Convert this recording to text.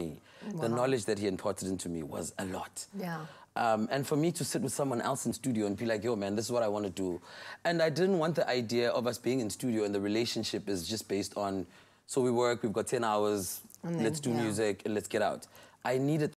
me. Wow. The knowledge that he imparted into me was a lot. Yeah. Um, and for me to sit with someone else in studio and be like, yo, man, this is what I want to do. And I didn't want the idea of us being in studio and the relationship is just based on, so we work, we've got 10 hours, then, let's do yeah. music, and let's get out. I needed